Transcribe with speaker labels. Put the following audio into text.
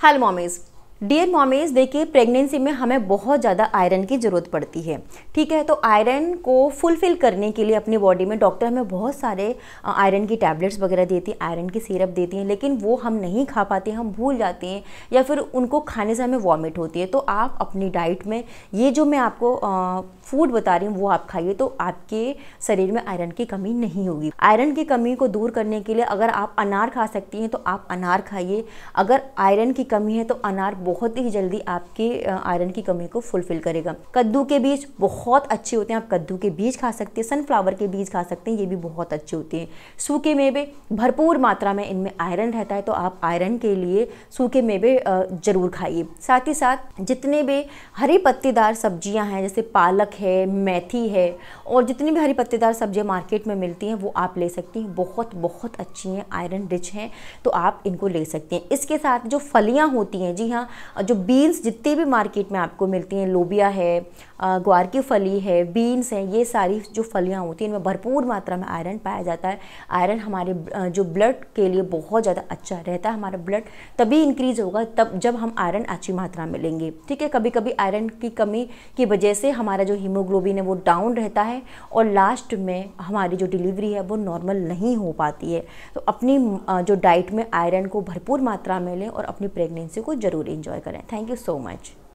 Speaker 1: Hello, mommies. Dear mommies देखिए pregnancy में हमें बहुत ज़्यादा आयरन की ज़रूरत पड़ती है ठीक है तो आयरन को फुलफ़िल करने के लिए अपनी बॉडी में डॉक्टर हमें बहुत सारे आयरन की टैबलेट्स वगैरह देती हैं आयरन की सिरप देती हैं लेकिन वो हम नहीं खा पाते हम भूल जाते हैं या फिर उनको खाने से हमें वॉमिट होती है तो आप अपनी डाइट में ये जो मैं आपको फूड बता रही हूँ वो आप खाइए तो आपके शरीर में आयरन की कमी नहीं होगी आयरन की कमी को दूर करने के लिए अगर आप अनार खा सकती हैं तो आप अनार खाइए अगर आयरन की कमी है तो अनार बहुत ही जल्दी आपके आयरन की कमी को फुलफिल करेगा कद्दू के बीज बहुत अच्छे होते हैं आप कद्दू के बीज खा सकते हैं सनफ्लावर के बीज खा सकते हैं ये भी बहुत अच्छे होते हैं सूखे मेवे भरपूर मात्रा में इनमें आयरन रहता है तो आप आयरन के लिए सूखे मेवे ज़रूर खाइए साथ ही साथ जितने भी हरी पत्तेदार सब्जियां हैं जैसे पालक है मेथी है और जितनी भी हरी पत्तेदार सब्जियां मार्केट में मिलती हैं वो आप ले सकती हैं बहुत बहुत अच्छी हैं आयरन रिच हैं तो आप इनको ले सकते हैं इसके साथ जो फलियाँ होती हैं जी हाँ जो बीन्स जितनी भी मार्केट में आपको मिलती हैं लोबिया है ग्वार की फली है बीन्स हैं ये सारी जो फलियाँ होती हैं इनमें भरपूर मात्रा में आयरन पाया जाता है आयरन हमारे जो ब्लड के लिए बहुत ज़्यादा अच्छा रहता है हमारा ब्लड तभी इंक्रीज़ होगा तब जब हम आयरन अच्छी मात्रा में लेंगे ठीक है कभी कभी आयरन की कमी की वजह से हमारा जो हीमोग्लोबिन है वो डाउन रहता है और लास्ट में हमारी जो डिलीवरी है वो नॉर्मल नहीं हो पाती है तो अपनी जो डाइट में आयरन को भरपूर मात्रा में लें और अपनी प्रेगनेंसी को ज़रूर इंजॉय इन्जॉय करें थैंक यू सो मच